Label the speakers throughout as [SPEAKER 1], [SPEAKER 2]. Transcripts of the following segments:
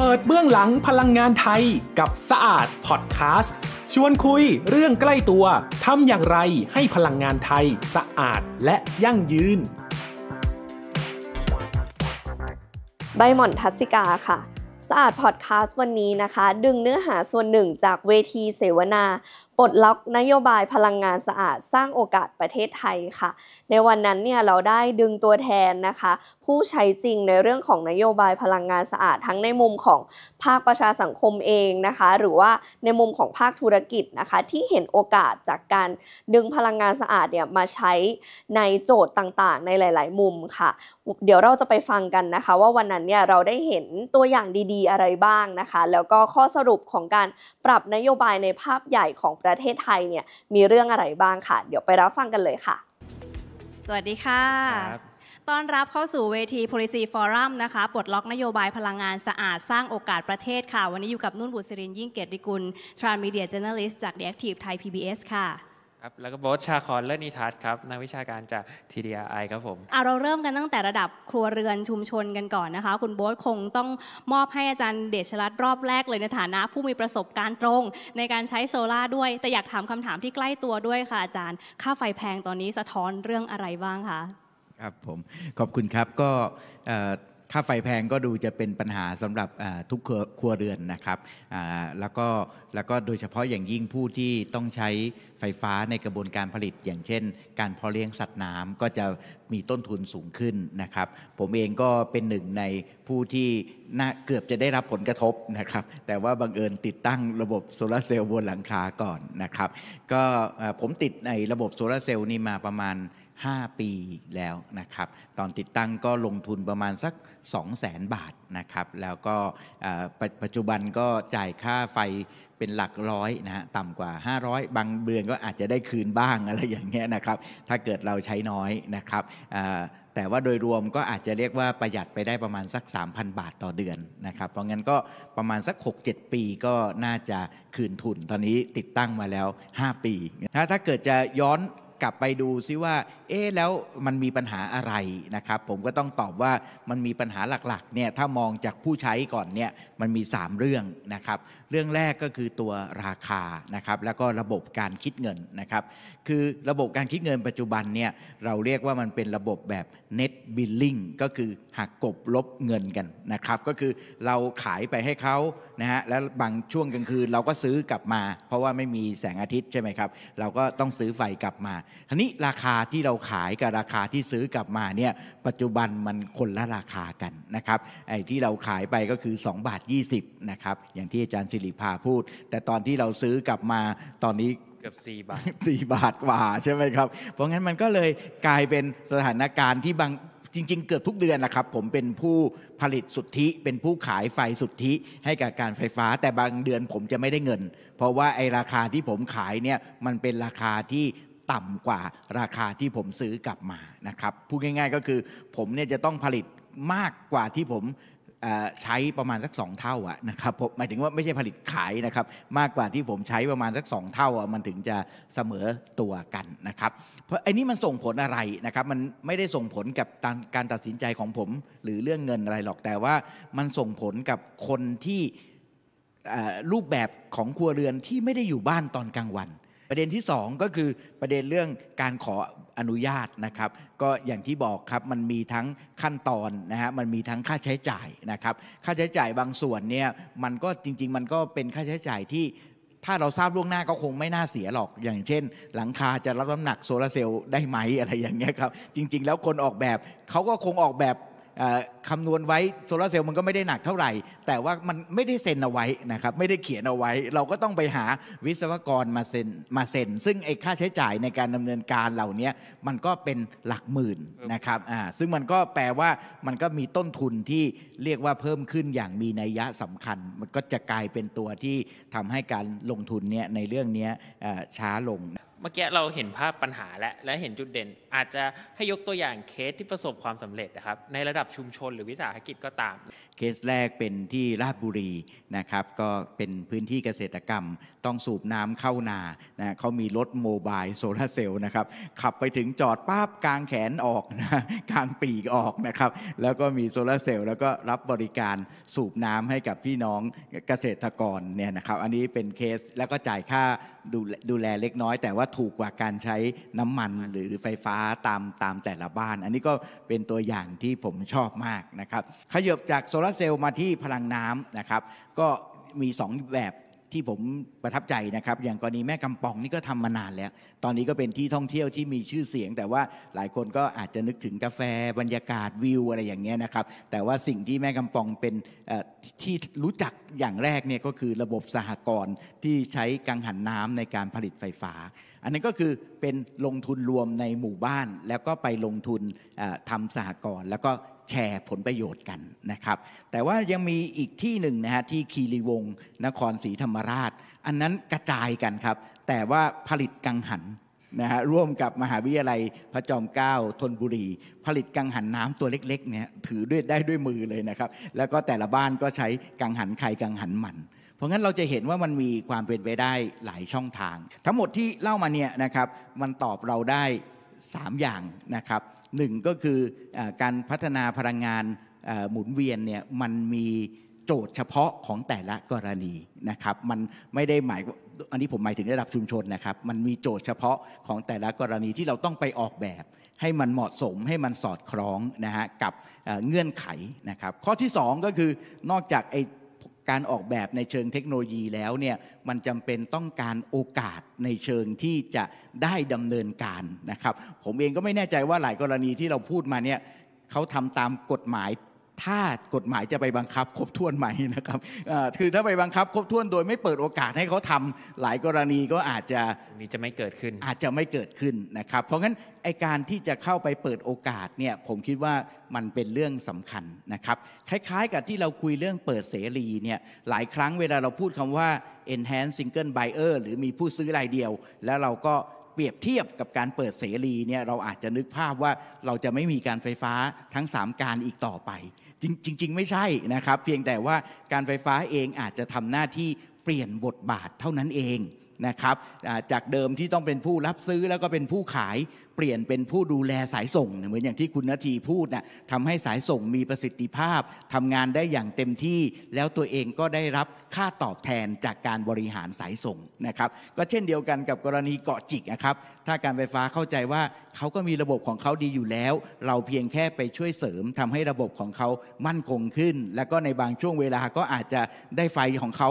[SPEAKER 1] เปิดเบื้องหลังพลังงานไทยกับสะอาดพอดแคสต์ชวนคุยเรื่องใกล้ตัว ทำอย่างไรให้พลังงานไทย
[SPEAKER 2] สะอาดและยั่งยืน
[SPEAKER 3] ใบหม่อนทัศิกาค่ะ สะอาดพอดแคสต์วันนี้นะคะ ดึงเนื้อหาส่วนหนึ่งจากเวทีเสวนาปลดล็อกนโยบายพลังงานสะอาด สร้างโอกาสประเทศไทยค่ะ ในวันนั้นเนี่ยเราได้ดึงตัวแทนนะคะผู้ใช้จริงในเรื่องของนโยบายพลังงานสะอาด ทั้งในมุมของภาคประชาสังคมเองนะคะ หรือว่าในมุมของภาคธุรกิจนะคะที่เห็นโอกาสจากการดึงพลังงานสะอาดเนี่ยมาใช้ในโจทย์ต่างๆ ในหลาย ๆ มุมค่ะ เดี๋ยวเราจะไปฟังกันนะคะ ว่าวันนั้นเนี่ยเราได้เห็นตัวอย่างดีๆ อะไรบ้างนะคะ แล้วก็ข้อสรุปของการปรับนโยบายในภาพใหญ่ของประเทศไทยเนี่ยมีเรื่องอะไรบ้างค่ะ เดี๋ยวไปรับฟังกันเลยค่ะ
[SPEAKER 4] สวัสดีค่ะต้อนรับเข้าสู่เวที Policy Forum นะคะปลดล็อกนโยบายพลังงานสะอาดสร้างโอกาสประเทศค่ะ วันนี้อยู่กับนุ่นบุษรินยิ่งเกียรติกุล Transmedia Journalist จาก The Active Thai PBS ค่ะ
[SPEAKER 1] ครับแล้วก็บอสชาคอนเลินิทัศครับนักวิชาการจาก TDI ครับผม
[SPEAKER 4] อาเราเริ่มกันตั้งแต่ระดับครัวเรือนชุมชนกันก่อนนะคะ คุณบอสคงต้องมอบให้อาจารย์เดชรัตน์รอบแรกเลยในฐานะผู้มีประสบการณ์ตรง ในการใช้โซล่าด้วยแต่อยากถามคำถามที่ใกล้ตัวด้วยค่ะอาจารย์ ค่าไฟแพงตอนนี้สะท้อนเรื่องอะไรบ้างคะ
[SPEAKER 2] ครับผมขอบคุณครับก็ค่าไฟแพงก็ดูจะเป็นปัญหาสำหรับทุกครัวเรือนนะครับแล้วก็แล้วก็โดยเฉพาะอย่างยิ่งผู้ที่ต้องใช้ไฟฟ้าในกระบวนการผลิต อย่างเช่นการเพาะเลี้ยงสัตว์น้ำก็จะมีต้นทุนสูงขึ้นนะครับ ผมเองก็เป็นหนึ่งในผู้ที่น่าเกือบจะได้รับผลกระทบนะครับ แต่ว่าบังเอิญติดตั้งระบบโซลาเซลล์บนหลังคาก่อนนะครับก็ผมติดในระบบโซลาเซลล์นี่มาประมาณ5 ปีแล้วนะครับตอนติดตั้งก็ลงทุนประมาณสัก 200,000 บาทนะครับแล้วก็ปัจจุบันก็จ่ายค่าไฟเป็นหลักร้อยนะฮะต่ำกว่า 500 บางเดือนก็อาจจะได้คืนบ้างอะไรอย่างเงี้ยนะครับถ้าเกิดเราใช้น้อยนะครับแต่ว่าโดยรวมก็อาจจะเรียกว่าประหยัดไปได้ประมาณสัก 3,000 บาทต่อเดือนนะครับเพราะงั้นก็ประมาณสัก 6-7 ปีก็น่าจะคืนทุนตอนนี้ติดตั้งมาแล้ว 5 ปีถ้าถ้าเกิดจะย้อนกลับไปดูซิว่าเอ๊แล้วมันมีปัญหาอะไรนะครับ ผมก็ต้องตอบว่ามันมีปัญหาหลักๆเนี่ยถ้ามองจากผู้ใช้ก่อนเนี่ยมันมี 3 เรื่องนะครับเรื่องแรกก็คือตัวราคานะครับแล้วก็ระบบการคิดเงินนะครับคือระบบการคิดเงินปัจจุบันเนี่ยเราเรียกว่ามันเป็นระบบแบบ net billing ก็คือหักกบลบเงินกันนะครับก็คือเราขายไปให้เขานะฮะแล้วบางช่วงกลางคืนเราก็ซื้อกลับมา เพราะว่าไม่มีแสงอาทิตย์ใช่ไหมครับเราก็ต้องซื้อไฟกลับมาทีนี้ราคาที่เราราขายกับราคาที่ซื้อกลับมาเนี่ย ปัจจุบันมันคนละราคากันนะครับ ไอ้ที่เราขายไปก็คือ 2 บาท 20นะครับ อย่างที่อาจารย์สิริภาพูด แต่ตอนที่เราซื้อกลับมาตอนนี้
[SPEAKER 1] กือบ4 บาท
[SPEAKER 2] 4บาทกว่าใช่ไหมครับ เพราะงั้นมันก็เลยกลายเป็นสถานการณ์ที่บางจริงๆเกือบทุกเดือนนะครับ ผมเป็นผู้ผลิตสุทธิ เป็นผู้ขายไฟสุทธิ ให้กับการไฟฟ้าแต่บางเดือนผมจะไม่ได้เงิน เพราะว่าไอราคาที่ผมขายเนี่ยมันเป็นราคาที่ต่ำกว่าราคาที่ผมซื้อกลับมานะครับพูดง่าย ๆ ก็คือผมเนี่ยจะต้องผลิตมากกว่าที่ผมใช้ประมาณสัก 2 เท่าอะนะครับหมายถึงว่าไม่ใช่ผลิตขายนะครับมากกว่าที่ผมใช้ประมาณสัก 2 เท่าอะมันถึงจะเสมอตัวกันนะครับเพราะไอ้นี่มันส่งผลอะไรนะครับมันไม่ได้ส่งผลกับการตัดสินใจของผมหรือเรื่องเงินอะไรหรอกแต่ว่ามันส่งผลกับคนที่รูปแบบของครัวเรือนที่ไม่ได้อยู่บ้านตอนกลางวันประเด็นที่ 2 ก็คือประเด็นเรื่องการขออนุญาตนะครับก็อย่างที่บอกครับมันมีทั้งขั้นตอนนะฮะมันมีทั้งค่าใช้จ่ายนะครับค่าใช้จ่ายบางส่วนเนี่ยมันก็จริงๆมันก็เป็นค่าใช้จ่ายที่ ถ้าเราทราบล่วงหน้าก็คงไม่น่าเสียหรอก อย่างเช่น หลังคาจะรับน้ำหนักโซลาเซลล์ได้ไหมอะไรอย่างเงี้ยครับจริงๆแล้วคนออกแบบเขาก็คงออกแบบคำนวณไว้โซลาเซลล์มันก็ไม่ได้หนักเท่าไหร่ แต่ว่ามันไม่ได้เซ็นเอาไว้นะครับไม่ได้เขียนเอาไว้ เราก็ต้องไปหาวิศวกรมาเซ็นมาเซ็น ซึ่งไอ้ค่าใช้จ่ายในการดำเนินการเหล่านี้มันก็เป็นหลักหมื่นนะครับอ่าซึ่งมันก็แปลว่ามันก็มีต้นทุนที่เรียกว่าเพิ่มขึ้นอย่างมีนัยยะสำคัญ มันก็จะกลายเป็นตัวที่ทำให้การลงทุนเนี่ยในเรื่องนี้ช้าลง
[SPEAKER 1] มื่อกี้เราเห็นภาพปัญหาและและเห็นจุดเด่น อาจจะให้ยกตัวอย่างเคสที่ประสบความสำเร็จนะครับ ในระดับชุมชนหรือวิสาหกิจก็ต
[SPEAKER 2] ามเคสแรกเป็นที่ ราชบุรีนะครับก็เป็นพื้นที่เกษตรกรรมต้องสูบน้ำเข้านานะเขามีรถโมบายโซลาเซลล์นะครับขับไปถึงจอดป้าบกลางแขนออกนะกลางปีกออกนะครับ แล้วก็มีโซลาเซลล์แล้วก็รับบริการสูบน้ำให้กับพี่น้องเกษตรกรเนี่ยนะครับอันนี้เป็นเคสแล้วก็จ่ายค่าดูดูแลเล็กน้อย แต่ว่าถูกกว่าการใช้น้ำมันหรือไฟฟ้าตามตามแต่ละบ้าน อันนี้ก็เป็นตัวอย่างที่ผมชอบมากนะครับขยบจากโซลลาเซลล์มาที่พลังน้ำนะครับ ก็มี 2 แบบที่ผมประทับใจนะครับ อย่างกรณีแม่กำปองนี่ก็ทำมานานแล้วตอนนี้ก็เป็นที่ท่องเที่ยวที่มีชื่อเสียง แต่ว่าหลายคนก็อาจจะนึกถึงกาแฟบรรยากาศวิว อะไรอย่างเงี้ยนะครับ แต่ว่าสิ่งที่แม่กำปองเป็นที่รู้จักอย่างแรกเนี่ยก็คือระบบสหกรณ์ที่ใช้กังหันน้ำในการผลิตไฟฟ้า อันนั้นก็คือเป็นลงทุนรวมในหมู่บ้าน แล้วก็ไปลงทุนทำสหกรณ์แล้วก็แชร์ผลประโยชน์กันนะครับ แต่ว่ายังมีอีกที่หนึ่งนะฮะที่คีรีวงนครศรีธรรมราช อันนั้นกระจายกันครับ แต่ว่าผลิตกังหันนะฮะร่วมกับมหาวิทยาลัย พระจอมเกล้าธนบุรี ผลิตกังหันน้ำตัวเล็กๆเนี่ยถือด้วยได้ด้วยมือเลยนะครับ แล้วก็แต่ละบ้านก็ใช้กังหันไข่กังหันมัน เพราะงั้นเราจะเห็นว่ามันมีความเป็นไปได้หลายช่องทาง ทั้งหมดที่เล่ามาเนี่ยนะครับมันตอบเราได้ 3 อย่างนะครับหนึ่งก็คืออการพัฒนาพลังงานหมุนเวียนเนี่ยมันมีโจทย์เฉพาะของแต่ละกรณีนะครับมันไม่ได้หมายอันนี้ผมหมายถึงระดับชุมชนนะครับมันมีโจทย์เฉพาะของแต่ละกรณีที่เราต้องไปออกแบบ ให้มันเหมาะสมให้มันสอดคล้องนะฮะกับเงื่อนไขนะครับข้อที่ 2 ก็คือนอกจากไอการออกแบบในเชิงเทคโนโลยีแล้วเนี่ยมันจำเป็นต้องการโอกาสในเชิงที่จะได้ดำเนินการนะครับผมเองก็ไม่แน่ใจว่าหลายกรณีที่เราพูดมาเนี่ยเขาทำตามกฎหมายถ้ากฎหมายจะไปบังคับ ครบถ้วนไหมนะครับคือถ้าไปบังคับ ครบถ้วนโดยไม่เปิดโอกาสให้เขาทำ หลายกรณีก็อาจจะนี่จะไม่เกิดขึ้น อาจจะไม่เกิดขึ้นนะครับ เพราะงั้นไอการที่จะเข้าไปเปิดโอกาสเนี่ยผมคิดว่ามันเป็นเรื่องสำคัญนะครับ คล้ายๆกับที่เราคุยเรื่องเปิดเสรีเนี่ยหลายครั้งเวลาเราพูดคำว่า e n h a n c e single buyer หรือมีผู้ซื้อรายเดียว แล้วเราก็เปรียบเทียบกับการเปิดเสรีเนี่ยเราอาจจะนึกภาพว่าเราจะไม่มีการไฟฟ้าทั้ง 3 การอีกต่อไปจริงๆ ไม่ใช่นะครับ เพียงแต่ว่าการไฟฟ้าเองอาจจะทำหน้าที่เปลี่ยนบทบาทเท่านั้นเองนะครับจากเดิมที่ต้องเป็นผู้รับซื้อแล้วก็เป็นผู้ขายเปลี่ยนเป็นผู้ดูแลสายส่ง เหมือนอย่างที่คุณนาทีพูดนะทำให้สายส่งมีประสิทธิภาพทำงานได้อย่างเต็มที่ แล้วตัวเองก็ได้รับค่าตอบแทนจากการบริหารสายส่งนะครับก็เช่นเดียวกันกับกรณีเกาะจิกนะครับถ้าการไฟฟ้าเข้าใจว่าเขาก็มีระบบของเขาดีอยู่แล้ว เราเพียงแค่ไปช่วยเสริม ทำให้ระบบของเขามั่นคงขึ้น แล้วก็ในบางช่วงเวลาก็อาจจะได้ไฟของเขา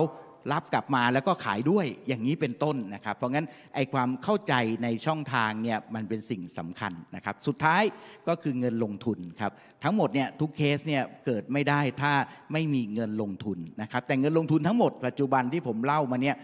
[SPEAKER 2] รับกลับมาแล้วก็ขายด้วยอย่างนี้เป็นต้นนะครับ เพราะงั้นไอความเข้าใจในช่องทางเนี่ยมันเป็นสิ่งสำคัญนะครับสุดท้ายก็คือเงินลงทุนครับทั้งหมดเนี่ยทุกเคสเนี่ยเกิดไม่ได้ถ้าไม่มีเงินลงทุนนะครับ แต่เงินลงทุนทั้งหมดปัจจุบันที่ผมเล่ามาเนี่ย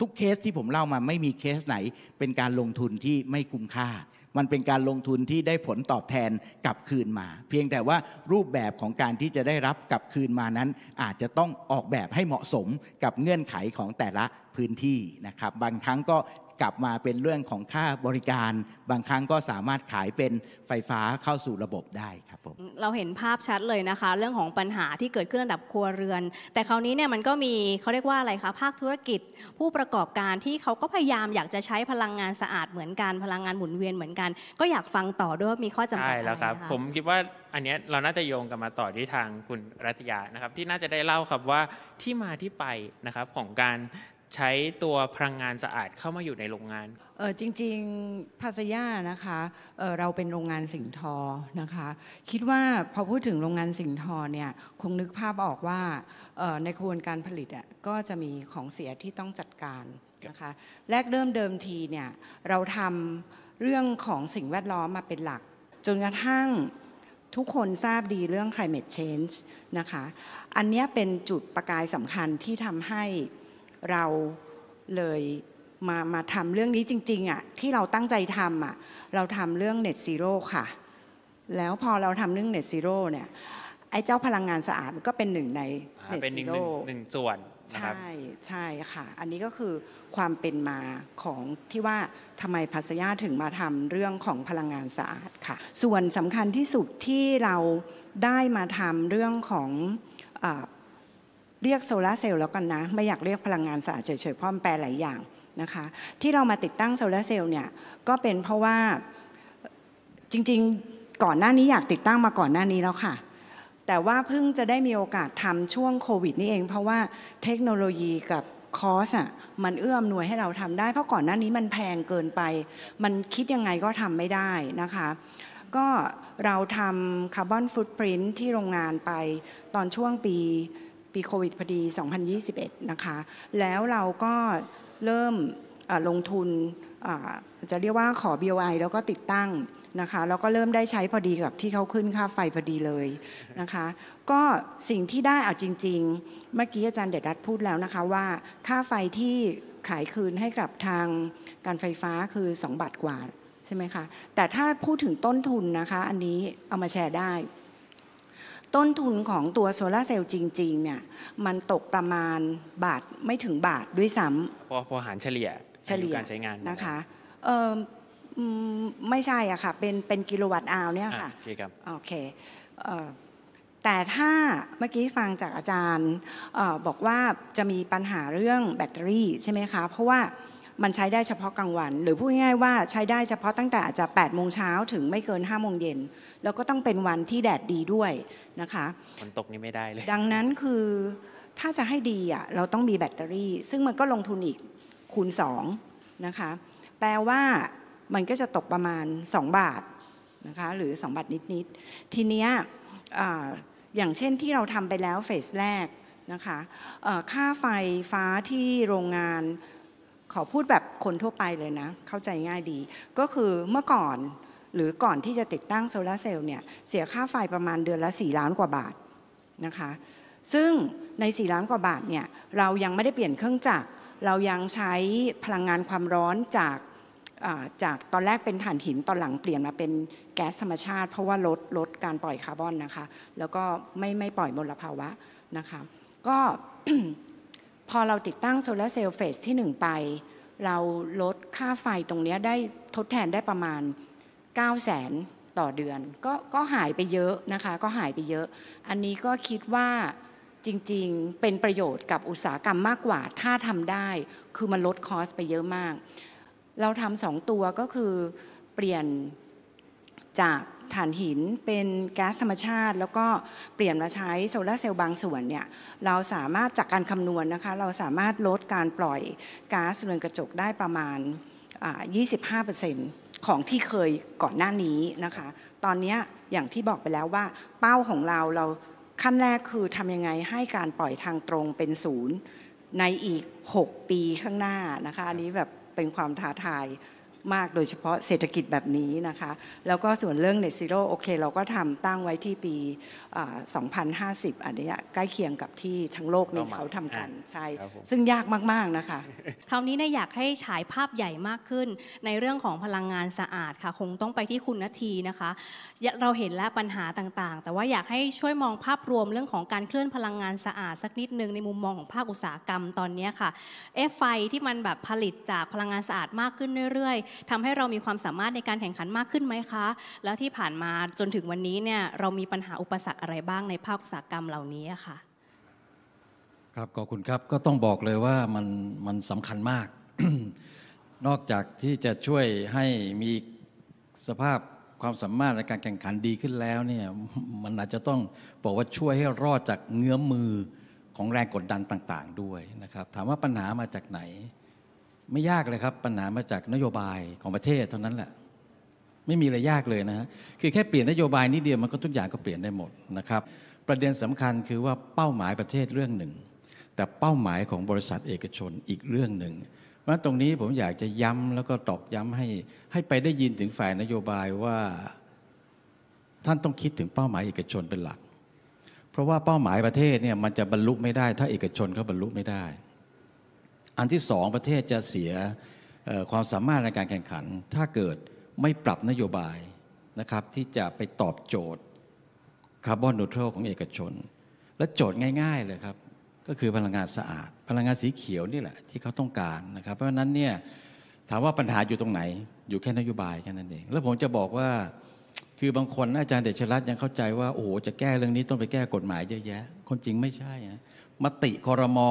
[SPEAKER 2] ทุกเคสที่ผมเล่ามาไม่มีเคสไหนเป็นการลงทุนที่ไม่คุ้มค่ามันเป็นการลงทุนที่ได้ผลตอบแทนกลับคืนมา เพียงแต่ว่ารูปแบบของการที่จะได้รับกลับคืนมานั้นอาจจะต้องออกแบบให้เหมาะสมกับเงื่อนไขของแต่ละพื้นที่นะครับ บางครั้งก็กลับมาเป็นเรื่องของค่าบริการบางครั้งก็สามารถขายเป็นไฟฟ้าเข้าสู่ระบบได้ครับผม
[SPEAKER 4] เราเห็นภาพชัดเลยนะคะเรื่องของปัญหาที่เกิดขึ้นระดับครัวเรือน แต่คราวนี้เนี่ยมันก็มีเขาเรียกว่าอะไรคะภาคธุรกิจผู้ประกอบการที่เขาก็พยายามอยากจะใช้พลังงานสะอาดเหมือนกันพลังงานหมุนเวียนเหมือนกันก็อยากฟังต่อด้วยว่ามีข้อจำกัดอะไรใช่แล้วครับ ผมค
[SPEAKER 1] ิดว่าอันนี้เราน่าจะโยงกันมาต่อที่ทางคุณรัตยานะครับ ที่น่าจะได้เล่าครับว่าที่มาที่ไปนะครับของการใช้ตัวพลังงานสะอาดเข้ามาอยู่ในโรงงาน
[SPEAKER 5] เออจริงๆภาษยานะคะเออเราเป็นโรงงานสิ่งทอนะคะ คิดว่าพอพูดถึงโรงงานสิ่งทอเนี่ยคงนึกภาพออกว่าออในกระบวนการผลิตอ่ะ ก็จะมีของเสียที่ต้องจัดการนะคะ แรกเริ่มเดิมทีเนี่ย เราทำเรื่องของสิ่งแวดล้อมมาเป็นหลัก จนกระทั่งทุกคนทราบดีเรื่อง climate change นะคะ อันนี้เป็นจุดประกายสำคัญที่ทำให้เราเลยมามาทำเรื่องนี้จริงๆอะ่ะที่เราตั้งใจทำอะ่ะเราทำเรื่อง Net Zero ค่ะแล้วพอเราทำเรื่อง Net Zero เนี่ยไอ้เจ้าพลังงานสะอาดก็เป็นหนึ่งใน e เป็นหนึ่งหน่งห
[SPEAKER 1] นึ่งส่วนใช่
[SPEAKER 5] ใช่ค่ะ อันนี้ก็คือความเป็นมาของที่ว่าทำไมพัสยาถึงมาทำเรื่องของพลังงานสะอาดค่ะ ส่วนสำคัญที่สุดที่เราได้มาทำเรื่องของเรียกโซลาเซลล์แล้วกันนะ ไม่อยากเรียกพลังงานสะอาดเฉยๆเพราะมันแปลหลายอย่างนะคะ ที่เรามาติดตั้งโซลาเซลล์เนี่ยก็เป็นเพราะว่าจริงๆก่อนหน้านี้อยากติดตั้งมาก่อนหน้านี้แล้วค่ะ แต่ว่าเพิ่งจะได้มีโอกาสทำช่วงโควิดนี่เอง เพราะว่าเทคโนโลยีกับคอสอ่ะมันเอื้อมหน่วยให้เราทำได้ เพราะก่อนหน้านี้มันแพงเกินไป มันคิดยังไงก็ทำไม่ได้นะคะ ก็เราทำคาร์บอนฟุตปรินท์ที่โรงงานไปตอนช่วงปีปีโควิดพอดี 2021 นะคะ แล้วเราก็เริ่มลงทุนจะเรียกว่าขอ BOI แล้วก็ติดตั้งนะคะ แล้วก็เริ่มได้ใช้พอดีกับที่เขาขึ้นค่าไฟพอดีเลยนะคะ ก็สิ่งที่ได้อาจริงๆ เมื่อกี้อาจารย์เดชรัตพูดแล้วนะคะว่า ค่าไฟที่ขายคืนให้กับทางการไฟฟ้าคือ 2 บาทกว่าใช่ไหมคะ แต่ถ้าพูดถึงต้นทุนนะคะ อันนี้เอามาแชร์ได้ต้นทุนของตัวโซลาเซลล์จริงๆเนี่ยมันตกประมาณบาทไม่ถึงบาทด้วยซ้
[SPEAKER 1] ำพอพอหารเฉลี่ยเฉลี่ยการใช้งานนะคะ
[SPEAKER 5] ไม่ใช่อ่ะค่ะเป็นเป็นกิโลวัตต์อาวเนี่ยค่ะโอเคครับโอเคแต่ถ้าเมื่อกี้ฟังจากอาจารย์บอกว่าจะมีปัญหาเรื่องแบตเตอรี่ใช่ไหมคะ เพราะว่ามันใช้ได้เฉพาะกลางวันหรือพูดง่ายๆ ว่าใช้ได้เฉพาะตั้งแต่อาจจะ8โมงเช้าถึงไม่เกิน5โมงเย็นแล้วก็ต้องเป็นวันที่แดดดีด้วยนะคะ
[SPEAKER 1] มันตกนี่ไม่ได้เลยดั
[SPEAKER 5] งนั้นคือถ้าจะให้ดีอ่ะเราต้องมีแบตเตอรี่ ซึ่งมันก็ลงทุนอีกคูณ2นะคะแปลว่ามันก็จะตกประมาณ2บาทนะคะหรือ2บาทนิดๆทีเนี้ยอย่างเช่นที่เราทำไปแล้วเฟสแรกนะคะค่าไฟฟ้าที่โรงงานขอพูดแบบคนทั่วไปเลยนะ เข้าใจง่ายดี ก็คือเมื่อก่อนหรือก่อนที่จะติดตั้งโซลาเซลล์เนี่ยเสียค่าไฟประมาณเดือนละ4ล้านกว่าบาทนะคะ ซึ่งใน4ล้านกว่าบาทเนี่ยเรายังไม่ได้เปลี่ยนเครื่องจักรเรายังใช้พลังงานความร้อนจากจากตอนแรกเป็นถ่านหินตอนหลังเปลี่ยนมาเป็นแก๊สธรรมชาติ เพราะว่าลดลดการปล่อยคาร์บอนนะคะ แล้วก็ไม่ไม่ปล่อยมลภาวะนะคะก็พอเราติดตั้งโซลาเซลล์เฟสที่1ไป เราลดค่าไฟตรงนี้ได้ทดแทนได้ประมาณ9 0 0แสนต่อเดือนกก็หายไปเยอะนะคะก็หายไปเยอะ อันนี้ก็คิดว่าจริง ๆเป็นประโยชน์กับอุตสาหกรรมมากกว่า ถ้าทำได้คือมันลดคอสไปเยอะมาก เราทำสองตัวก็คือเปลี่ยนจากถ่านหินเป็นแก๊สธรรมชาติ แล้วก็เปลี่ยนมาใช้โซลาเซลล์บางส่วนเนี่ยเราสามารถจากการคำนวณนนะคะ เราสามารถลดการปล่อยก๊าซเรือนกระจกได้ประมาณ25%ของที่เคยก่อนหน้านี้นะคะตอนนี้อย่างที่บอกไปแล้วว่าเป้าของเราเราขั้นแรกคือทำยังไงให้การปล่อยทางตรงเป็นศูนย์ในอีก 6 ปีข้างหน้านะคะอันนี้แบบเป็นความท้าทายมากโดยเฉพาะเศรษฐกิจแบบนี้นะคะแล้วก็ส่วนเรื่อง Net Zero โอเคเราก็ทำตั้งไว้ที่ปี 2050 อันนี้ใกล้เคียงกับที่ทั้งโลกนี้เขาทำกันใช่ ซึ่งยากมากๆนะคะ
[SPEAKER 4] คราวนี้นยอยากให้ฉายภาพใหญ่มากขึ้น ในเรื่องของพลังงานสะอาดค่ะคงต้องไปที่คุณนาทีนะคะ เราเห็นแล้วปัญหาต่างๆ แต่ว่าอยากให้ช่วยมองภาพรวมเรื่องของการเคลื่อนพลังงานสะอาด สักนิดนึงในมุมมองของภาคอุตสาหกรรมตอนนี้ค่ะเอฟไฟที่มันแบบผลิตจากพลังงานสะอาดมากขึ้นเรื่อยๆทำให้เรามีความสามารถในการแข่งขันมากขึ้นไหมคะ แล้วที่ผ่านมาจนถึงวันนี้เนี่ย เรามีปัญหา อุปสรรคอะไรบ้างในภาคอุตสาหกรรมเหล่านี้ค่ะ
[SPEAKER 6] ครับขอบคุณครับก็ต้องบอกเลยว่ามันมันสำคัญมาก นอกจากที่จะช่วยให้มีสภาพความสามารถในการแข่งขันดีขึ้นแล้วเนี่ยมันอาจจะต้องบอกว่าช่วยให้รอดจากเงื้อมือของแรงกดดันต่าง ๆ ด้วยนะครับถามว่าปัญหามาจากไหนไม่ยากเลยครับปัญหามาจากนโยบายของประเทศเท่านั้นแหละ ไม่มีอะไรยากเลยนะฮะคือแค่เปลี่ยนนโยบายนิดเดียวมันก็ทุกอย่างก็เปลี่ยนได้หมดนะครับ ประเด็นสำคัญคือว่าเป้าหมายประเทศเรื่องหนึ่ง แต่เป้าหมายของบริษัทเอกชนอีกเรื่องหนึ่งเพราะตรงนี้ผมอยากจะย้ำแล้วก็ตอกย้ำให้ให้ไปได้ยินถึงฝ่ายนโยบายว่าท่านต้องคิดถึงเป้าหมายเอกชนเป็นหลัก เพราะว่าเป้าหมายประเทศเนี่ยมันจะบรรลุไม่ได้ ถ้าเอกชนเขาบรรลุไม่ได้อันที่สองประเทศจะเสียความสามารถในการแข่งขัน ถ้าเกิดไม่ปรับนโยบายนะครับที่จะไปตอบโจทย์คาร์บอนนูทรัลของเอกชน และโจทย์ง่าย ๆเลยครับ ก็คือพลังงานสะอาด พลังงานสีเขียวนี่แหละที่เขาต้องการนะครับ เพราะฉะนั้นเนี่ย ถามว่าปัญหาอยู่ตรงไหน อยู่แค่นโยบายแค่นั้นเอง แล้วผมจะบอกว่าคือบางคนอาจารย์เดชรัตน์ยังเข้าใจว่าโอ้โหจะแก้เรื่องนี้ต้องไปแก้กฎหมายเยอะแยะคนจริงไม่ใช่นะมติคอรมอ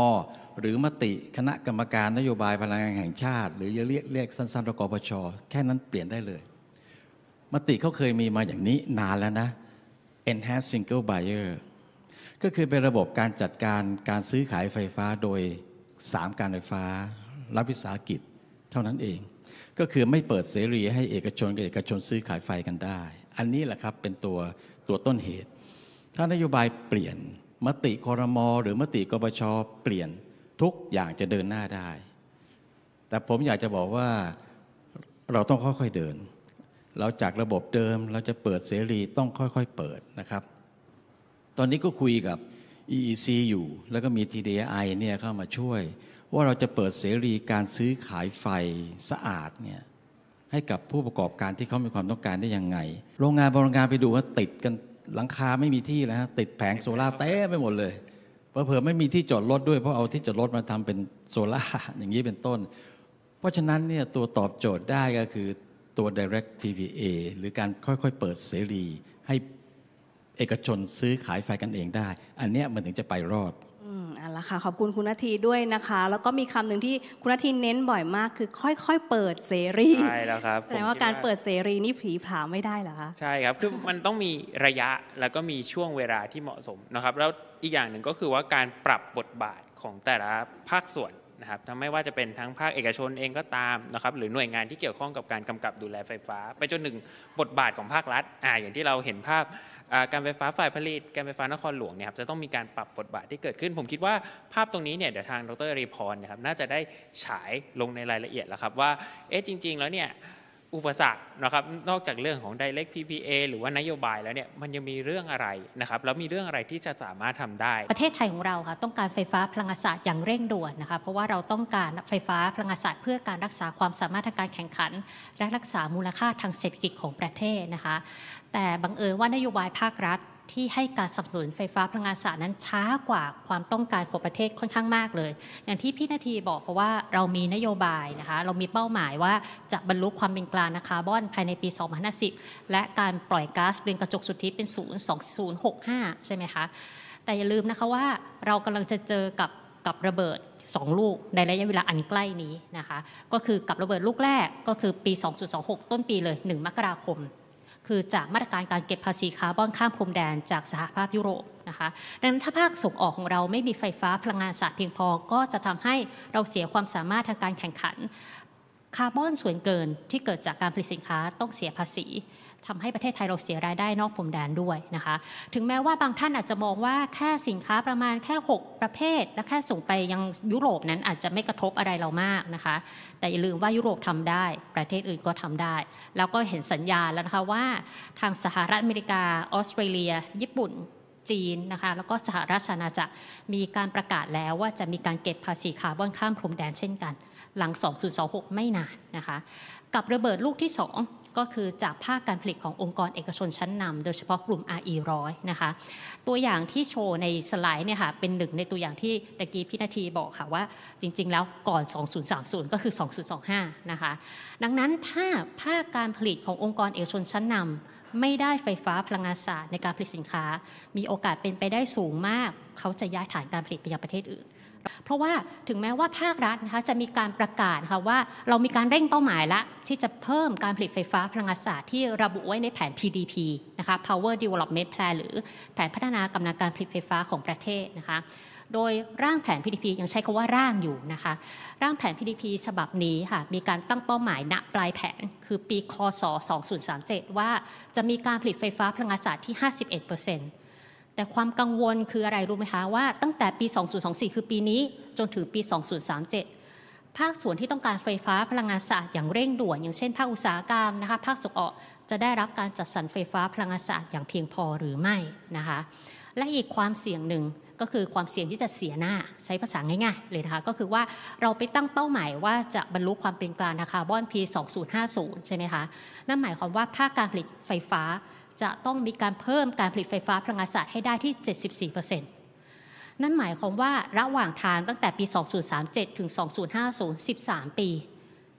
[SPEAKER 6] หรือมติคณะกรรมการ นโยบาย พลังงานแห่งชาติหรือจะเรียก เรียก สั้นๆ รกรกปชแค่นั้นเปลี่ยนได้เลย มติเขาเคยมีมาอย่างนี้นานแล้วนะ enhanced single buyer ก็คือเป็นระบบการจัดการการซื้อขายไฟฟ้าโดย 3 การไฟฟ้า รับวิสาหกิจเท่านั้นเอง ก็คือไม่เปิดเสรีให้เอกชนกับเอกชนซื้อขายไฟกันได้ อันนี้แหละครับเป็นตัวตัวต้นเหตุ ถ้านโยบายเปลี่ยนมติคอรมอหรือมติกบชเปลี่ยนทุกอย่างจะเดินหน้าได้ แต่ผมอยากจะบอกว่าเราต้องค่อยๆเดิน เราจากระบบเดิมเราจะเปิดเสรี ต้องค่อยๆเปิดนะครับ ตอนนี้ก็คุยกับ EEC อยู่แล้วก็มี TDI เนี่ยเข้ามาช่วย ว่าเราจะเปิดเสรี การซื้อขายไฟสะอาดเนี่ยให้กับผู้ประกอบการที่เขามีความต้องการได้ยังไง โรงงานบโรงงานไปดูว่าติดกันหลังคาไม่มีที่แล้วฮะติดแผงโซล่าเต้ไปหมดเลย เพราะเผื่อไม่มีที่จอดรถด้วยเพราะเอาที่จอดรถมาทำเป็นโซล่า อย่างนี้เป็นต้น เพราะฉะนั้นเนี่ยตัวตอบโจทย์ได้ก็คือตัว direct PPA หรือการค่อยๆเปิดเสรีให้เอกชนซื้อขายไฟกันเองได้ อันเนี้ยมันถึงจะไปรอด
[SPEAKER 4] อั่นและค่ะขอบคุณคุณนาทีด้วยนะคะแล้วก็มีคำหนึ่งที่คุณนาทีเน้นบ่อยมากคือค่อยๆ เปิดเสรีใช่แ
[SPEAKER 1] ล้วครับแสดงว่าการเปิด
[SPEAKER 4] เสรีนี่ผีผาไม่ได้เห
[SPEAKER 1] รอคะใช่ครับคือมันต้องมีระยะแล้วก็มีช่วงเวลาที่เหมาะสมนะครับแล้วอีกอย่างหนึ่งก็คือว่าการปรับบทบาทของแต่ละภาคส่วนนะครับทั้งไม่ว่าจะเป็นทั้งภาคเอกชนเองก็ตามนะครับหรือหน่วยงานที่เกี่ยวข้องกับการกำกับดูแลไฟฟ้า ไปจนถึงบทบาทของภาครัฐ อ่าอย่างที่เราเห็นภาพการไฟฟ้าฝ่ายผลิตการไฟฟ้านครหลวงเนี่ยครับจะต้องมีการปรับบทบาทที่เกิดขึ้น ผมคิดว่าภาพตรงนี้เนี่ยเดี๋ยวทางดรรีพรนะครับน่าจะได้ฉายลงในรายละเอียดแล้วครับว่าเอ๊ะจริง ๆ แล้วเนี่ยอุปสรรคนะครับนอกจากเรื่องของ direct PPA หรือว่านโยบายแล้วเนี่ยมันยังมีเรื่องอะไรนะครับแล้วมีเรื่องอะไรที่จะสามารถทำได้ประเ
[SPEAKER 7] ทศไทยของเราค่ะต้องการไฟฟ้าพลังงานสะอาดอย่างเร่งด่วนนะคะเพราะว่าเราต้องการไฟฟ้าพลังงานสะอาดเพื่อการรักษาความสามารถทางการแข่งขัน และรักษามูลค่าทางเศรษฐกิจของประเทศนะคะ แต่บังเอิญว่านโยบายภาครัฐที่ให้การสนับสนุนไฟฟ้าพลังงานสะอาดนั้นช้ากว่าความต้องการของประเทศค่อนข้างมากเลย อย่างที่พี่นาทีบอกเพราะว่าเรามีนโยบายนะคะ เรามีเป้าหมายว่าจะบรรลุความเป็นกลางนะคะบอนภายในปี 2050และการปล่อยก๊าซเรือนกระจกสุทธิเป็น 0.2065 ใช่ไหมคะ แต่อย่าลืมนะคะว่าเรากำลังจะเจอกับกับระเบิด 2 ลูกในระยะเวลาอันใกล้นี้นะคะ ก็คือกับระเบิดลูกแรกก็คือปี 2026 ต้นปีเลย 1 มกราคมคือจากมาตรการการเก็บภาษีคาร์บอนข้ามพรมแดนจากสหภาพยุโรปนะคะ ดังนั้นถ้าภาคส่งออกของเราไม่มีไฟฟ้าพลังงานสะอาดเพียงพอ ก็จะทำให้เราเสียความสามารถทางการแข่งขัน คาร์บอนส่วนเกินที่เกิดจากการผลิตสินค้าต้องเสียภาษีทำให้ประเทศไทยเราเสียรายได้นอกพรมแดนด้วยนะคะถึงแม้ว่าบางท่านอาจจะมองว่าแค่สินค้าประมาณแค่ 6 ประเภท และแค่ส่งไปยังยุโรปนั้นอาจจะไม่กระทบอะไรเรามากนะคะ แต่อย่าลืมว่ายุโรปทำได้ ประเทศอื่นก็ทำได้ แล้วก็เห็นสัญญาแล้วนะคะว่าทางสหรัฐอเมริกาออสเตรเลีย ญี่ปุ่นจีนนะคะแล้วก็สหราชอาณาจักรมีการประกาศแล้วว่าจะมีการเก็บภาษีคาร์บอนข้ามพรมแดนเช่นกัน หลัง2026 ไม่นานนะคะ กับระเบิดลูกที่ 2ก็คือจากภาคการผลิตขององค์กรเอกชนชั้นนำโดยเฉพาะกลุ่ม RE ร้อยนะคะตัวอย่างที่โชว์ในสไลด์เนี่ยค่ะเป็นหนึ่งในตัวอย่างที่ตะกี้พี่นาทีบอกค่ะว่า จริงๆ แล้วก่อน 2030 ก็คือ 2025 นะคะดังนั้นถ้าภาคการผลิตขององค์กรเอกชนชั้นนำ ไม่ได้ไฟฟ้าพลังงานสะอาดในการผลิตสินค้า มีโอกาสเป็นไปได้สูงมาก เขาจะย้ายฐานการผลิตไปยังประเทศอื่นเพราะว่าถึงแม้ว่าภาครัฐนะคะจะมีการประกาศค่ะว่าเรามีการเร่งเป้าหมายละ ที่จะเพิ่มการผลิตไฟฟ้าพลังงานสะอาดที่ระบุไว้ในแผน PDP นะคะ Power Development Plan หรือแผนพัฒนากำลังการผลิตไฟฟ้าของประเทศนะคะ โดยร่างแผน PDP ยังใช้คาว่าร่างอยู่นะคะ ร่างแผน PDP ฉบับนี้ค่ะมีการตั้งเป้าหมายณ ปลายแผนคือปีคศ2037ว่าจะมีการผลิตไฟฟ้าพลังงานสะอาดที่51%แต่ความกังวลคืออะไรรู้ไหมคะว่าตั้งแต่ปี 2024 คือปีนี้จนถึงปี 2037 ภาคส่วนที่ต้องการไฟฟ้าพลังงานสะอาดอย่างเร่งด่วนอย่างเช่นภาคอุตสาหกรรมนะคะ ภาคส่งออกจะได้รับการจัดสรรไฟฟ้าพลังงานสะอาดอย่างเพียงพอหรือไม่นะคะและอีกความเสี่ยงหนึ่งก็คือความเสี่ยงที่จะเสียหน้าใช้ภาษาง่ายๆเลยนะคะก็คือว่าเราไปตั้งเป้าหมายว่าจะบรรลุความเป็นกลางทางคาร์บอนี2050 ใช่ไหมคะนั่นหมายความว่าภาคการผลิตไฟฟ้าจะต้องมีการเพิ่มการผลิตไฟฟ้าพลังงานสะอาดให้ได้ที่ 74%นั่นหมายความว่าระหว่างทางตั้งแต่ปี 2037 ถึง 2050 13 ปี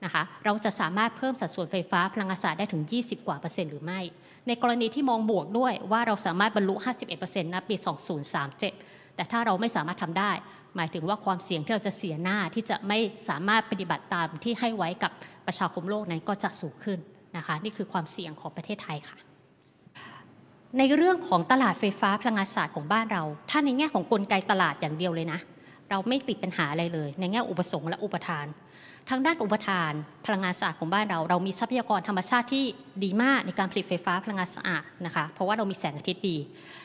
[SPEAKER 7] นะคะเราจะสามารถเพิ่มสัดส่วนไฟฟ้าพลังงานสะอาดได้ถึง 20 กว่าเปอร์เซ็นต์หรือไม่ ในกรณีที่มองบวกด้วยว่าเราสามารถบรรลุ 51ณปนะปี 2037 แต่ถ้าเราไม่สามารถทำได้ หมายถึงว่าความเสี่ยงที่เราจะเสียหน้าที่จะไม่สามารถปฏิบัติตามที่ให้ไว้กับประชาคมโลกนั้นก็จะสูงขึ้นนะคะนี่คือความเสี่ยงของประเทศไทยค่ะในเรื่องของตลาดไฟฟ้าพลังงานสะอาดของบ้านเรา ถ้าในแง่ของกลไกตลาดอย่างเดียวเลยนะ เราไม่ติดปัญหาอะไรเลย ในแง่อุปสงค์และอุปทานทางด้านอุปทาน พลังงานสะอาดของบ้านเรา เรา มีทรัพยากรธรรมชาติที่ดีมากในการผลิตไฟฟ้าพลังงานสะอาดนะคะ เพราะว่าเรามีแสงอาทิตย์ดี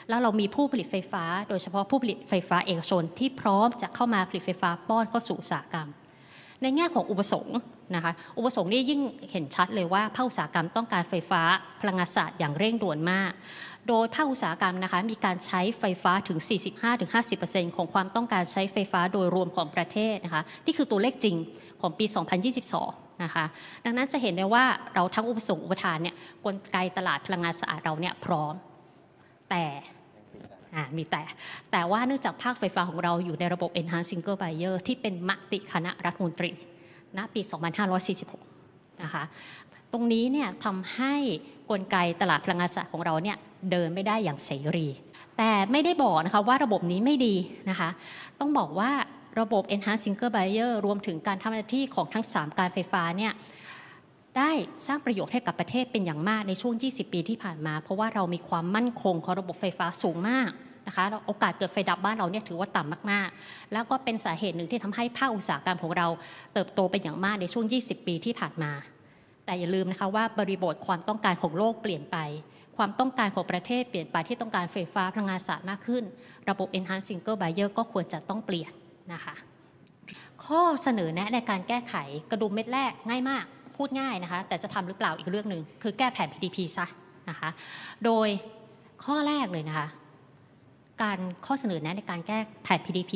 [SPEAKER 7] แล้วเรามีผู้ผลิตไฟฟ้า โดยเฉพาะผู้ผลิตไฟฟ้าเอกชนที่พร้อมจะเข้ามาผลิตไฟฟ้าป้อนเข้าสู่อุตสาหกรรม ในแง่ของอุปสงค์นะคะ อุปสงค์นี่ยิ่งเห็นชัดเลยว่าภาคอุตสาหกรรมต้องการไฟฟ้าพลังงานสะอาดอย่างเร่งด่วนมากโดยภาคอุตสาหกรรมนะคะ มีการใช้ไฟฟ้าถึง 45-50%ของความต้องการใช้ไฟฟ้าโดยรวมของประเทศนะคะนี่คือตัวเลขจริงของปี 2022 นะคะ ดังนั้นจะเห็นได้ว่าเราทั้งอุปสงค์อุปทานเนี่ยกลไกตลาดพลังงานสะอาดเราเนี่ยพร้อมแต่มีแต่ แต่ว่าเนื่องจากภาคไฟฟ้าของเราอยู่ในระบบ Enhanced Single Buyer ที่เป็นมติคณะรัฐมนตรีณปี 2546 นะคะตรงนี้เนี่ยทำให้กลไกตลาดพลังงานสะอาดของเราเนี่ยเดินไม่ได้อย่างเสรี แต่ไม่ได้บอกนะคะว่าระบบนี้ไม่ดีนะคะ ต้องบอกว่าระบบ Enhanced Single Buyer รวมถึงการทำหน้าที่ของทั้ง 3 การไฟฟ้าเนี่ยได้สร้างประโยชน์ให้กับประเทศเป็นอย่างมากในช่วง 20 ปีที่ผ่านมา เพราะว่าเรามีความมั่นคงของระบบไฟฟ้าสูงมากนะคะโอกาสเกิดไฟดับบ้านเราเนี่ยถือว่าต่ำมาก ๆ แล้วก็เป็นสาเหตุหนึ่งที่ทำให้ภาคอุตสาหกรรมของเราเติบโตเป็นอย่างมากในช่วง 20 ปีที่ผ่านมา แต่อย่าลืมนะคะว่าบริบทความต้องการของโลกเปลี่ยนไปความต้องการของประเทศเปลี่ยนไปที่ต้องการไฟฟ้าพลังงานสะอาดมากขึ้น ระบบ Enhanced Single Buyer ก็ควรจะต้องเปลี่ยนนะคะข้อเสนอแนะในการแก้ไขกระดุมเม็ดแรกง่ายมาก พูดง่ายนะคะ แต่จะทำหรือเปล่าอีกเรื่องหนึ่ง คือแก้แผน PDP ซะนะคะโดยข้อแรกเลยนะคะ การข้อเสนอแนะในการแก้แผน PDP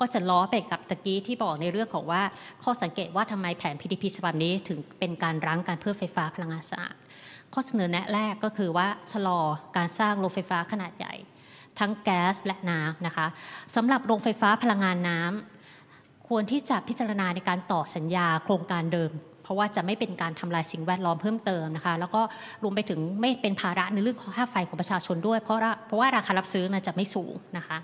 [SPEAKER 7] ก็จะล้อไปกับตะกี้ที่บอกในเรื่องของว่า ข้อสังเกตว่าทำไมแผน PDP ฉบับนี้ถึงเป็นการรั้งการเพิ่มไฟฟ้าพลังงานสะอาดข้อเสนอแนะแรกก็คือว่า ชะลอการสร้างโรงไฟฟ้าขนาดใหญ่ ทั้งแก๊สและน้ำนะคะ สำหรับโรงไฟฟ้าพลังงานน้ำ ควรที่จะพิจารณาในการต่อสัญญาโครงการเดิม เพราะว่าจะไม่เป็นการทำลายสิ่งแวดล้อมเพิ่มเติมนะคะ แล้วก็รวมไปถึงไม่เป็นภาระในเรื่องของค่าไฟของประชาชนด้วย เพราะเพราะว่าราคารับซื้อมันจะไม่สูงนะคะ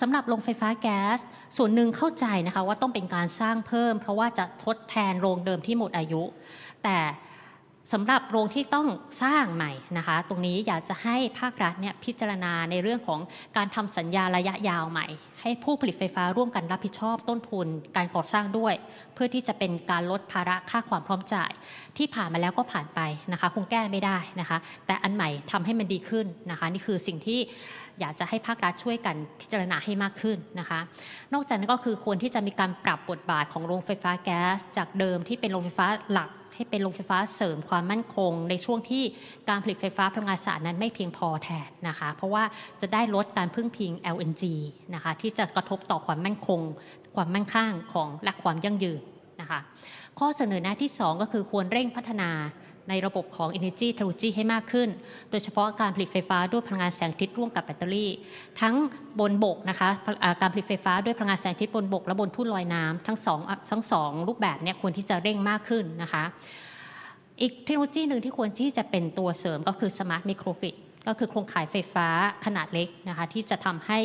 [SPEAKER 7] สำหรับโรงไฟฟ้าแก๊สส่วนหนึ่งเข้าใจนะคะว่าต้องเป็นการสร้างเพิ่ม เพราะว่าจะทดแทนโรงเดิมที่หมดอายุ แต่สำหรับโรงที่ต้องสร้างใหม่นะคะ ตรงนี้อยากจะให้ภาครัฐเนี่ยพิจารณาในเรื่องของการทำสัญญาระยะยาวใหม่ ให้ผู้ผลิตไฟฟ้าร่วมกันรับผิดชอบต้นทุนการก่อสร้างด้วย เพื่อที่จะเป็นการลดภาระค่าความพร้อมจ่าย ที่ผ่านมาแล้วก็ผ่านไปนะคะ คงแก้ไม่ได้นะคะ แต่อันใหม่ทำให้มันดีขึ้นนะคะ นี่คือสิ่งที่อยากจะให้ภาครัฐช่วยกันพิจารณาให้มากขึ้นนะคะ นอกจากนั้นก็คือควรที่จะมีการปรับบทบาทของโรงไฟฟ้าแก๊สจากเดิมที่เป็นโรงไฟฟ้าหลักให้เป็นโรงไฟฟ้าเสริมความมั่นคง ในช่วงที่การผลิตไฟฟ้าพลังงานสะอาดนั้นไม่เพียงพอแทนนะคะเพราะว่าจะได้ลดการพึ่งพิง LNG นะคะที่จะกระทบต่อความมั่นคง ความมั่งคั่งของและความยั่งยืนนะคะข้อเสนอแนะที่ 2 ก็คือควรเร่งพัฒนาในระบบของ Energy t e c h n o l o g y ให้มากขึ้น โดยเฉพาะการผลิตไฟฟ้าด้วยพลังงานแสงอาทิตย์ร่วมกับแบตเตอรี่ ทั้งบนบกนะคะ การผลิตไฟฟ้าด้วยพลังงานแสงอาทิตย์บนบก และบนทุ่นลอยน้ำ ทั้งสองทั้งสองรูปแบบเนี่ยควรที่จะเร่งมากขึ้นนะคะ อีกเทคโนโลยีหนึ่งที่ควรที่จะเป็นตัวเสริมก็คือสมาร์ทมิโครกริดก็คือโครงข่ายไฟฟ้าขนาดเล็กนะคะ ที่จะทำให้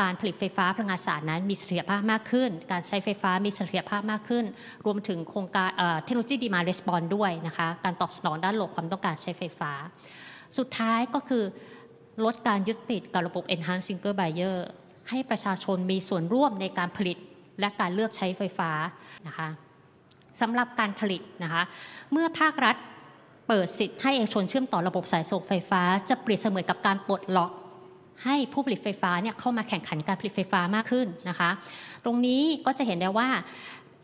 [SPEAKER 7] การผลิตไฟฟ้าพลังงานสะอาดนั้นมีเสถียรภาพมากขึ้น การใช้ไฟฟ้ามีเสถียรภาพมากขึ้น รวมถึงโครงการเทคโนโลยีดีมารสปอนด้วยนะคะ การตอบสนองด้านโลกความต้องการใช้ไฟฟ้า สุดท้ายก็คือลดการยึดติดกับระบบ enhanced single buyer ให้ประชาชนมีส่วนร่วมในการผลิตและการเลือกใช้ไฟฟ้านะคะสำหรับการผลิตนะคะเมื่อภาครัฐเปิดสิทธิ์ให้เอกชนเชื่อมต่อระบบสายส่งไฟฟ้า จะเปรียบเสมือนกับการปลดล็อก ให้ผู้ผลิตไฟฟ้าเนี่ยเข้ามาแข่งขันการผลิตไฟฟ้ามากขึ้นนะคะ ตรงนี้ก็จะเห็นได้ว่า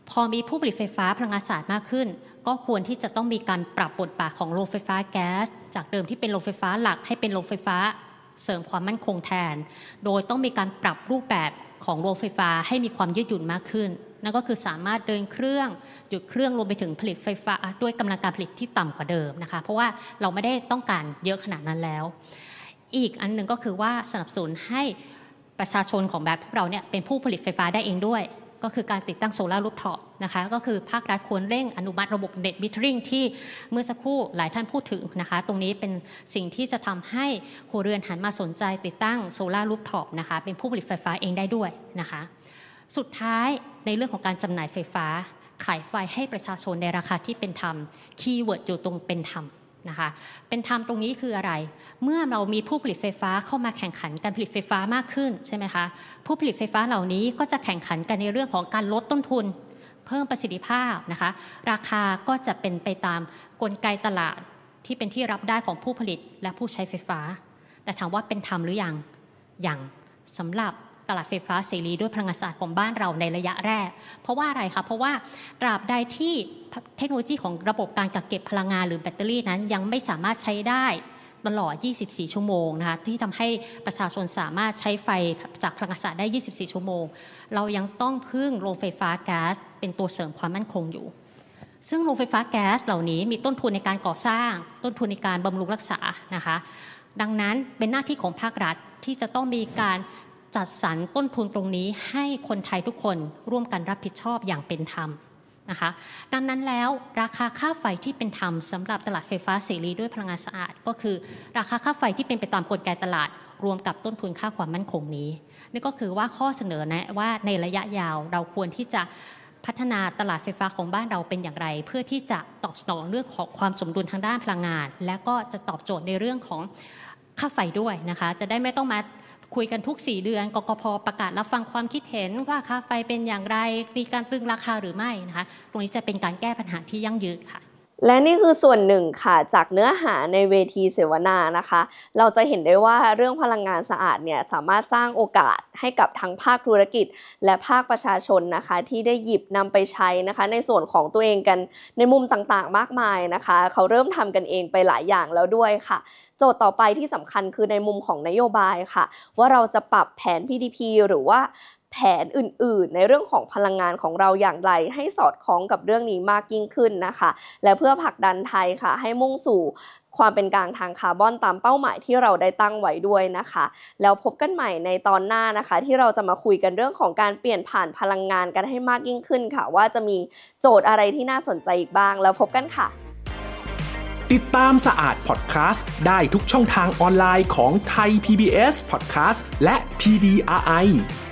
[SPEAKER 7] พอมีผู้ผลิตไฟฟ้าพลังงานสะอาดมากขึ้น ก็ควรที่จะต้องมีการปรับบทบาทของโรงไฟฟ้าแก๊สจากเดิมที่เป็นโรงไฟฟ้าหลักให้เป็นโรงไฟฟ้าเสริมความมั่นคงแทน โดยต้องมีการปรับรูปแบบของโรงไฟฟ้าให้มีความยืดหยุ่นมากขึ้นนั่นก็คือสามารถเดินเครื่องหยุดเครื่องรวมไปถึงผลิตไฟฟ้าด้วยกำลังการผลิตที่ต่ำกว่าเดิมนะคะ เพราะว่าเราไม่ได้ต้องการเยอะขนาดนั้นแล้ว อีกอันหนึ่งก็คือว่าสนับสนุนให้ประชาชนของแบบพวกเราเนี่ยเป็นผู้ผลิตไฟฟ้าได้เองด้วย ก็คือการติดตั้งโซลารูปท็อปนะคะก็คือภาครัฐควรเร่งอนุมัติระบบเน็ตมิเตอริงที่เมื่อสักครู่หลายท่านพูดถึงนะคะ ตรงนี้เป็นสิ่งที่จะทำให้ครัวเรือนหันมาสนใจติดตั้งโซลารูปท็อปนะคะเป็นผู้ผลิตไฟฟ้าเองได้ด้วยนะคะสุดท้ายในเรื่องของการจำหน่ายไฟฟ้า ขายไฟให้ประชาชนในราคาที่เป็นธรรมคีย์เวิร์ดอยู่ตรงเป็นธรรมนะคะเป็นธรรมตรงนี้คืออะไร เมื่อเรามีผู้ผลิตไฟฟ้าเข้ามาแข่งขันการผลิตไฟฟ้ามากขึ้นใช่ไหมคะผู้ผลิตไฟฟ้าเหล่านี้ก็จะแข่งขันกันในเรื่องของการลดต้นทุน เพิ่มประสิทธิภาพนะคะราคาก็จะเป็นไปตามกลไกตลาดที่เป็นที่รับได้ของผู้ผลิตและผู้ใช้ไฟฟ้าแต่ถามว่าเป็นธรรมหรือยังยังสำหรับตลาดไฟฟ้าเสรีด้วยพลังงานสะอาดของบ้านเราในระยะแรก เพราะว่าอะไรคะ เพราะว่าตราบใดที่เทคโนโลยีของระบบการกักเก็บพลังงานหรือแบตเตอรี่นั้น ยังไม่สามารถใช้ได้ตลอด 24 ชั่วโมงนะคะ ที่ทำให้ประชาชนสามารถใช้ไฟจากพลังงานสะอาดได้ 24 ชั่วโมง เรายังต้องพึ่งโรงไฟฟ้าแก๊สเป็นตัวเสริมความมั่นคงอยู่ ซึ่งโรงไฟฟ้าแก๊สเหล่านี้มีต้นทุนในการก่อสร้าง ต้นทุนในการบำรุงรักษานะคะ ดังนั้นเป็นหน้าที่ของภาครัฐที่จะต้องมีการจัดสรรต้นทุนตรงนี้ให้คนไทยทุกคนร่วมกันรับผิดชอบอย่างเป็นธรรมนะคะ ดังนั้นแล้วราคาค่าไฟที่เป็นธรรมสำหรับตลาดไฟฟ้าเสรีด้วยพลังงานสะอาดก็คือราคาค่าไฟที่เป็นไปตามกลไกตลาด รวมกับต้นทุนค่าความมั่นคงนี้นี่ก็คือว่าข้อเสนอแนะว่าในระยะยาวเราควรที่จะพัฒนาตลาดไฟฟ้าของบ้านเราเป็นอย่างไร เพื่อที่จะตอบสนองเรื่องของความสมดุลทางด้านพลังงาน และก็จะตอบโจทย์ในเรื่องของค่าไฟด้วยนะคะจะได้ไม่ต้องมาคุยกันทุก 4 เดือน กกพประกาศรับฟังความคิดเห็นว่าค่าไฟเป็นอย่างไร มีการตึงราคาหรือไม่นะคะ ตรงนี้จะเป็นการแก้ปัญหาที่ยั่งยืนค่ะ
[SPEAKER 3] และนี่คือส่วนหนึ่งค่ะจากเนื้อหาในเวทีเสวนานะคะ เราจะเห็นได้ว่าเรื่องพลังงานสะอาดเนี่ยสามารถสร้างโอกาสให้กับทั้งภาคธุรกิจ และภาคประชาชนนะคะที่ได้หยิบนำไปใช้นะคะในส่วนของตัวเองกันในมุมต่างๆมากมายนะคะเขาเริ่มทำกันเองไปหลายอย่างแล้วด้วยค่ะ โจทย์ต่อไปที่สำคัญคือในมุมของนโยบายค่ะ ว่าเราจะปรับแผน PDP หรือว่าแผนอื่นๆ ในเรื่องของพลังงานของเราอย่างไร ให้สอดคล้องกับเรื่องนี้มากยิ่งขึ้นนะคะ และเพื่อผลักดันไทยค่ะ ให้มุ่งสู่ความเป็นกลางทางคาร์บอนตามเป้าหมายที่เราได้ตั้งไว้ด้วยนะคะ แล้วพบกันใหม่ในตอนหน้านะคะ ที่เราจะมาคุยกันเรื่องของการเปลี่ยนผ่านพลังงานกันให้มากยิ่งขึ้นค่ะ ว่าจะมีโจทย์อะไรที่น่าสนใจอีกบ้าง แล้วพบกันค่ะ
[SPEAKER 1] ติดตามสะอาดพอดแคสต์ได้ทุก
[SPEAKER 2] ช่องทางออนไลน์ของไทย PBS Podcast และ TDRI